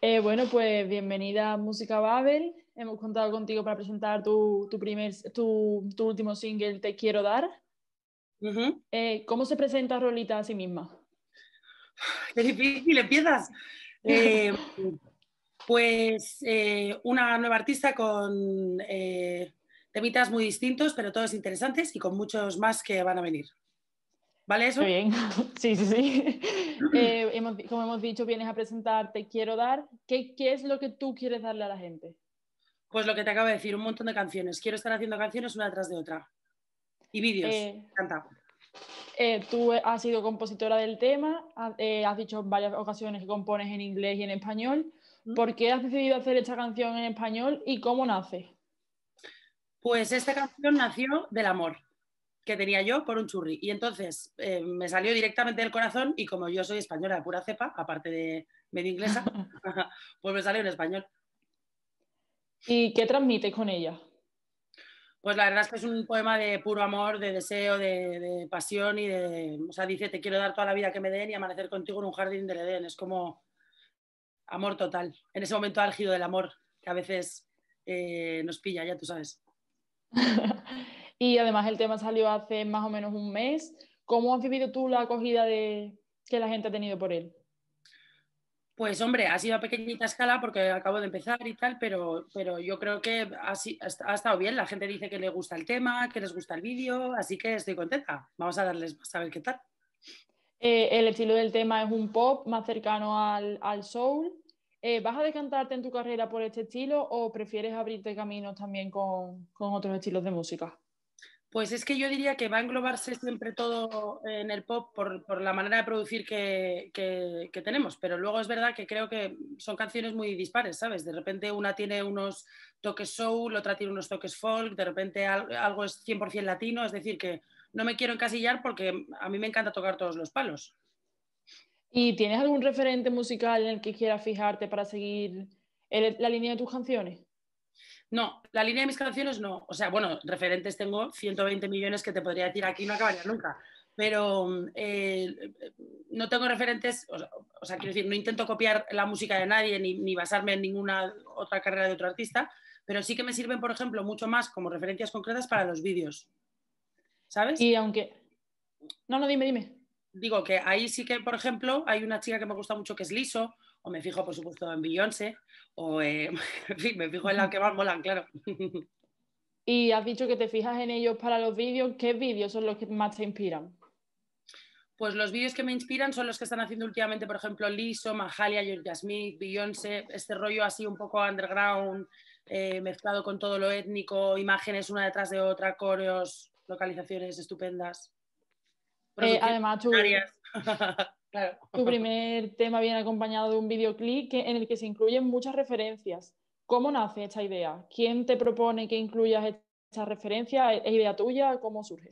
Eh, bueno, pues bienvenida a Música Babel. Hemos contado contigo para presentar tu, tu primer, tu, último single, Te Quiero Dar. Eh, ¿Cómo se presenta Rolita a sí misma? Qué difícil, empiezas. Eh, pues una nueva artista con temitas muy distintos, pero todos interesantes y con muchos más que van a venir. ¿Vale eso? Muy bien, sí, sí, sí. Eh, como hemos dicho, vienes a presentarte, quiero dar. ¿Qué, es lo que tú quieres darle a la gente? Pues lo que te acabo de decir, un montón de canciones. Quiero estar haciendo canciones una tras de otra. Y vídeos, eh, eh tú has sido compositora del tema, eh, has dicho en varias ocasiones que compones en inglés y en español. ¿Mm? ¿Por qué has decidido hacer esta canción en español y cómo nace? Pues esta canción nació del amor que tenía yo por un churri. Y entonces eh, me salió directamente del corazón y como yo soy española de pura cepa, aparte de medio inglesa, pues me salió en español. ¿Y qué transmite con ella? Pues la verdad es que es un poema de puro amor, de deseo, de, pasión y de... O sea, dice, te quiero dar toda la vida que me den y amanecer contigo en un jardín del Edén. Es como amor total, en ese momento álgido del amor que a veces eh, nos pilla, ya tú sabes. Y además el tema salió hace más o menos un mes. ¿Cómo has vivido tú la acogida de, que la gente ha tenido por él? Pues hombre, ha sido a pequeñita escala porque acabo de empezar y tal, pero, pero yo creo que ha, ha estado bien. La gente dice que le gusta el tema, que les gusta el vídeo, así que estoy contenta. Vamos a darles a ver qué tal. Eh, el estilo del tema es un pop más cercano al, al soul. Eh, ¿Vas a decantarte en tu carrera por este estilo o prefieres abrirte caminos también con otros estilos de música? Pues es que yo diría que va a englobarse siempre todo en el pop por, la manera de producir que, tenemos, pero luego es verdad que creo que son canciones muy dispares, ¿sabes? De repente una tiene unos toques soul, otra tiene unos toques folk, de repente algo es 100% latino, es decir, que no me quiero encasillar porque a mí me encanta tocar todos los palos. ¿Y tienes algún referente musical en el que quieras fijarte para seguir la línea de tus canciones? No, la línea de mis canciones no. O sea, bueno, referentes tengo 120 millones que te podría decir aquí, no acabaría nunca. Pero mm, eh, eh, no tengo referentes, o sea, quiero decir, no intento copiar la música de nadie ni, ni, basarme en ninguna otra carrera de otro artista, pero sí que me sirven, por ejemplo, mucho más como referencias concretas para los vídeos. ¿Sabes? Y aunque. No, no, dime, dime. Digo que ahí sí que, por ejemplo, hay una chica que me gusta mucho que es Liso, o me fijo, por supuesto, en Beyoncé, o eh, en fin, me fijo en las que más molan, claro. Y has dicho que te fijas en ellos para los vídeos. ¿Qué vídeos son los que más te inspiran? Pues los vídeos que me inspiran son los que están haciendo últimamente, por ejemplo, Liso, Mahalia, Georgia Smith, Beyoncé, este rollo así un poco underground, eh, mezclado con todo lo étnico, imágenes una detrás de otra, coreos, localizaciones estupendas. Eh, además, Tu primer tema viene acompañado de un videoclip en el que se incluyen muchas referencias. ¿Cómo nace esta idea? ¿Quién te propone que incluyas esta referencia? ¿Es idea tuya? ¿Cómo surge?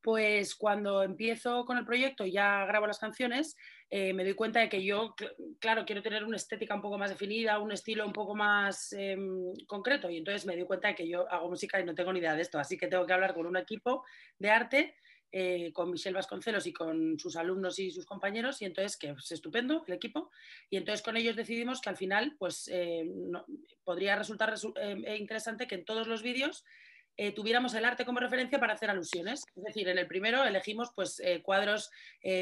Pues cuando empiezo con el proyecto, y ya grabo las canciones, eh, me doy cuenta de que yo, claro, quiero tener una estética un poco más definida, un estilo un poco más em, concreto. Y entonces me doy cuenta de que yo hago música y no tengo ni idea de esto. Así que tengo que hablar con un equipo de arte eh, con Michelle Vasconcelos y con sus alumnos y sus compañeros, y entonces, que es estupendo el equipo, y entonces con ellos decidimos que al final, pues eh, podría resultar eh, interesante que en todos los vídeos tuviéramos el arte como referencia para hacer alusiones. Es decir, en el primero elegimos pues, cuadros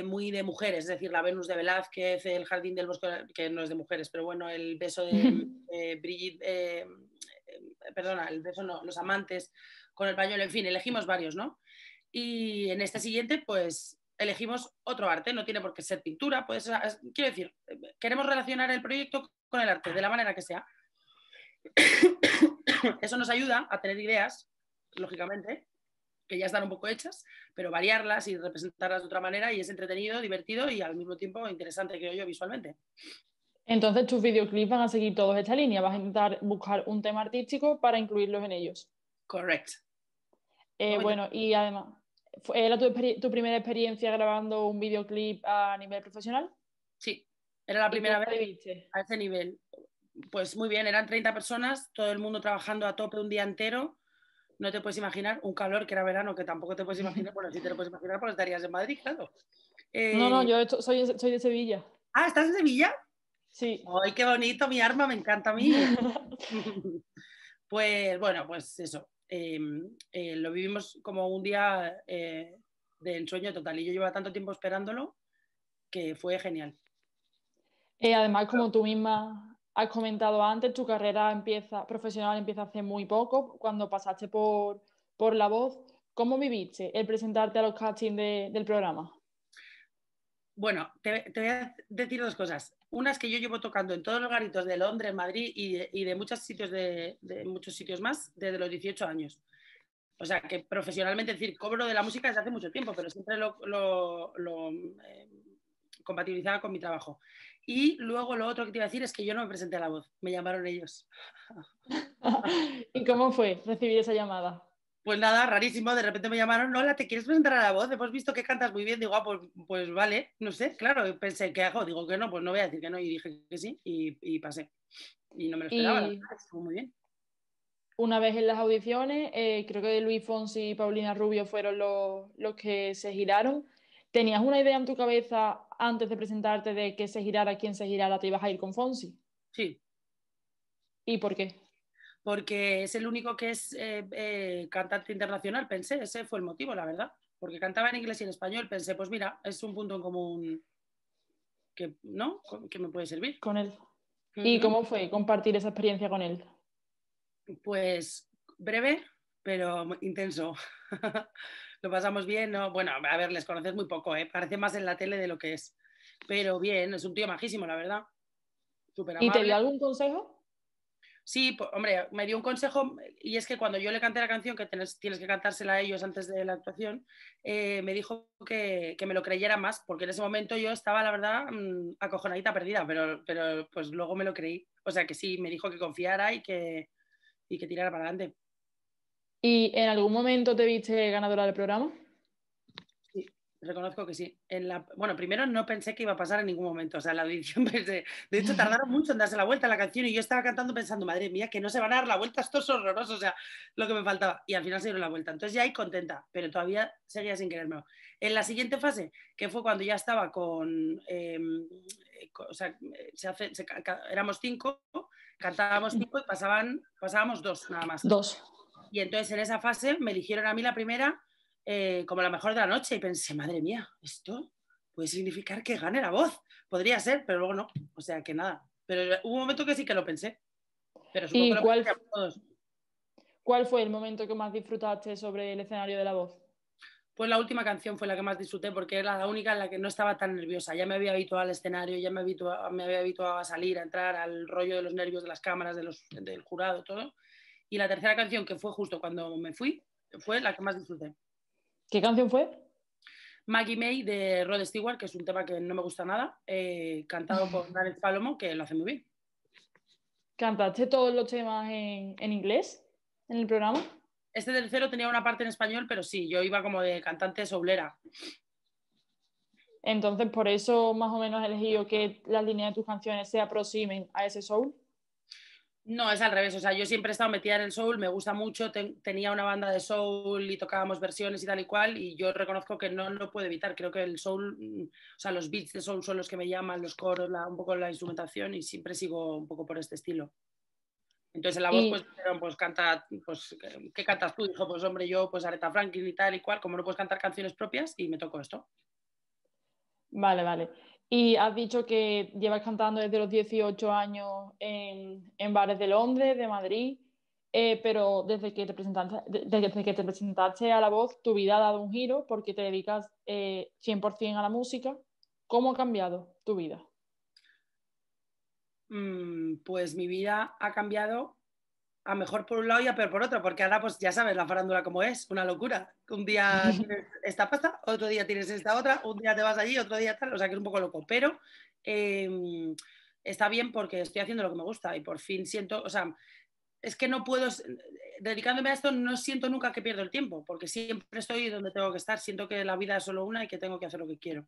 muy de mujeres, es decir, la Venus de Velázquez, el Jardín del Bosque, que no es de mujeres, pero bueno, el beso de, Brigitte, perdona, el beso no, los amantes con el pañuelo, en fin, elegimos varios, ¿no? Y en este siguiente, pues elegimos otro arte, no tiene por qué ser pintura, pues quiero decir, queremos relacionar el proyecto con el arte, de la manera que sea. Eso nos ayuda a tener ideas, lógicamente, que ya están un poco hechas, pero variarlas y representarlas de otra manera y es entretenido, divertido y al mismo tiempo interesante, creo yo, visualmente. Entonces, tus videoclips van a seguir todos esta línea, vas a intentar buscar un tema artístico para incluirlos en ellos. Correcto. Eh, bueno, y además, ¿Era tu, primera experiencia grabando un videoclip a nivel profesional? Sí, era la primera vez viste? a ese nivel. Pues muy bien, eran 30 personas, todo el mundo trabajando a tope un día entero. No te puedes imaginar un calor que era verano, que tampoco te puedes imaginar. Bueno, si te lo puedes imaginar, pues estarías en Madrid, claro. No, no, eh, yo soy, soy de Sevilla. Ah, ¿estás en Sevilla? Sí. ¡Ay, qué bonito! Mi arma me encanta a mí. pues bueno, pues eso. Em, eh, lo vivimos como un día eh, de ensueño total y yo llevaba tanto tiempo esperándolo que fue genial. Eh, además, como tú misma has comentado antes, tu carrera profesional empieza hace muy poco, cuando pasaste por, La Voz. ¿Cómo viviste el presentarte a los castings del programa? Bueno, te, te, voy a decir dos cosas unas que yo llevo tocando en todos los garitos de Londres, Madrid y de, muchos sitios de, muchos sitios más desde los 18 años. O sea que profesionalmente, es decir, cobro de la música desde hace mucho tiempo, pero siempre lo, lo, eh, compatibilizaba con mi trabajo. Y luego lo otro que te iba a decir es que yo no me presenté a la voz, me llamaron ellos. ¿Y cómo fue recibir esa llamada? pues nada, rarísimo, de repente me llamaron, hola, ¿te quieres presentar a la voz? Hemos visto que cantas muy bien, digo, ah, pues, pues vale, no sé, claro, pensé, ¿qué hago? Digo que no, pues no voy a decir que no, y dije que sí, y, y pasé. Y no me lo esperaba, estuvo muy bien. Una vez en las audiciones, eh, creo que Luis Fonsi y Paulina Rubio fueron los, los que se giraron. ¿Tenías una idea en tu cabeza antes de presentarte de que se girara, quién se girara, te ibas a ir con Fonsi? Sí. ¿Y por qué? porque es el único que es eh, eh, cantante internacional, pensé, ese fue el motivo, la verdad, porque cantaba en inglés y en español, pensé, pues mira, es un punto en común que, ¿no? que me puede servir. Con él. ¿Y cómo fue compartir esa experiencia con él? Pues breve, pero intenso. lo pasamos bien, ¿no? Bueno, a ver, les conoces muy poco, ¿eh? Parece más en la tele de lo que es. Pero bien, es un tío majísimo, la verdad. ¿Y te dio algún consejo? Sí, hombre, me dio un consejo y es que cuando yo le canté la canción, que tienes, que cantársela a ellos antes de la actuación, eh, me dijo que, me lo creyera más, porque en ese momento yo estaba, la verdad, mm, acojonadita perdida, pero, pues luego me lo creí. O sea que sí, me dijo que confiara y que, y que tirara para adelante. ¿Y en algún momento te viste ganadora del programa? reconozco que sí. bueno, primero no pensé que iba a pasar en ningún momento, o sea, la audición pensé, eh, de hecho tardaron mucho en darse la vuelta a la canción y yo estaba cantando pensando, madre mía, que no se van a dar la vuelta, esto es horroroso, o sea, lo que me faltaba. Y al final se dieron la vuelta, entonces ya ahí contenta, pero todavía seguía sin quererme. En la siguiente fase, que fue cuando ya estaba con, em, eh, o sea, eh, éramos cinco, cantábamos cinco y pasaban, pasábamos dos nada más. Dos. Y entonces en esa fase me eligieron a mí la primera eh, como la mejor de la noche y pensé, madre mía, esto puede significar que gane la voz. Podría ser, pero luego no. O sea que nada. Pero hubo un momento que sí que lo pensé. Pero supongo que cuál, todos. ¿Cuál fue el momento que más disfrutaste sobre el escenario de la voz? Pues la última canción fue la que más disfruté porque era la única en la que no estaba tan nerviosa. Ya me había habituado al escenario, ya me, habituado, me había habituado a salir, a entrar al rollo de los nervios de las cámaras, de los, del jurado, todo. Y la tercera canción, que fue justo cuando me fui, fue la que más disfruté. ¿Qué canción fue? Maggie May de Rod Stewart, que es un tema que no me gusta nada, eh, cantado por Daniel Palomo, que lo hace muy bien. ¿Cantaste todos los temas en, inglés en el programa? Este tercero tenía una parte en español, pero sí, yo iba como de cantante soulera. Entonces, por eso más o menos he elegido que las líneas de tus canciones se aproximen a ese soul. No, es al revés. O sea, yo siempre he estado metida en el soul, me gusta mucho, tenía una banda de soul y tocábamos versiones y tal y cual, y yo reconozco que no lo puedo evitar. Creo que el soul, o sea, los beats de soul son los que me llaman, los coros, un poco la instrumentación, y siempre sigo un poco por este estilo. Entonces la voz, pues, pues canta, pues, ¿qué cantas tú? Dijo, pues hombre, yo, pues Aretha Franklin y tal y cual, como no puedes cantar canciones propias, y me tocó esto. Vale, vale. Y has dicho que llevas cantando desde los 18 años en, bares de Londres, de Madrid, eh, pero desde que, te presentaste, desde que te a La Voz, tu vida ha dado un giro porque te dedicas 100% eh, a la música. ¿Cómo ha cambiado tu vida? Mm, pues mi vida ha cambiado a mejor por un lado y a peor por otro, porque ahora pues ya sabes la farándula como es, una locura. Un día tienes esta pasta, otro día tienes esta otra, un día te vas allí, otro día tal, o sea que es un poco loco, pero em, está bien porque estoy haciendo lo que me gusta y por fin siento, o sea, es que no puedo, dedicándome a esto no siento nunca que pierdo el tiempo, porque siempre estoy donde tengo que estar, siento que la vida es solo una y que tengo que hacer lo que quiero.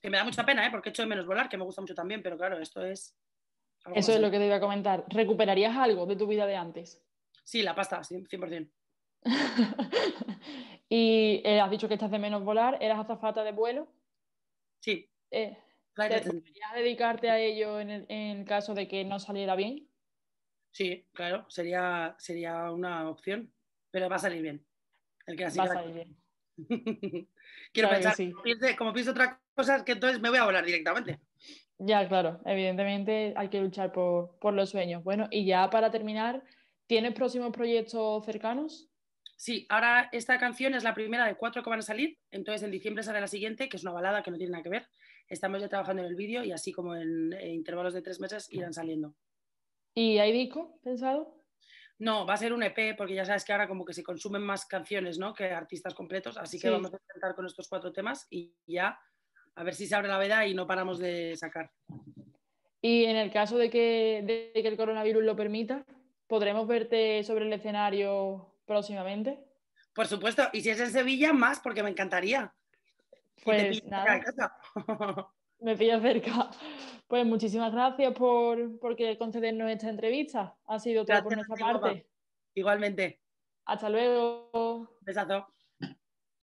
Que me da mucha pena, ¿eh? porque he hecho de menos volar, que me gusta mucho también, pero claro, esto es eso es lo que te iba a comentar. ¿Recuperarías algo de tu vida de antes? Sí, la pasta, 100%. y eh, has dicho que estás de menos volar, eras azafata de vuelo. Sí. Eh, dedicarte a ello en el, caso de que no saliera bien? Sí, claro, sería, sería una opción, pero va a salir bien. El que así va a salir bien. Quiero pensar, como, piense, otra cosa, cosas que entonces me voy a volar directamente. Ya, claro, evidentemente hay que luchar por, por, los sueños. Bueno, y ya para terminar, ¿tienes próximos proyectos cercanos? Sí, ahora esta canción es la primera de cuatro que van a salir, entonces en diciembre sale la siguiente, que es una balada que no tiene nada que ver. Estamos ya trabajando en el vídeo y así como en, intervalos de tres meses irán saliendo. ¿Y hay disco pensado? No, va a ser un EP, porque ya sabes que ahora como que se consumen más canciones, ¿no? Que artistas completos, así que vamos a intentar con estos cuatro temas y ya a ver si se abre la veda y no paramos de sacar. Y en el caso de que, el coronavirus lo permita, ¿podremos verte sobre el escenario próximamente? Por supuesto, y si es en Sevilla, más, porque me encantaría. Pues nada. me pilla cerca. Pues muchísimas gracias por, por concedernos esta entrevista. Ha sido todo por nuestra parte. Igualmente. Hasta luego. Besazo.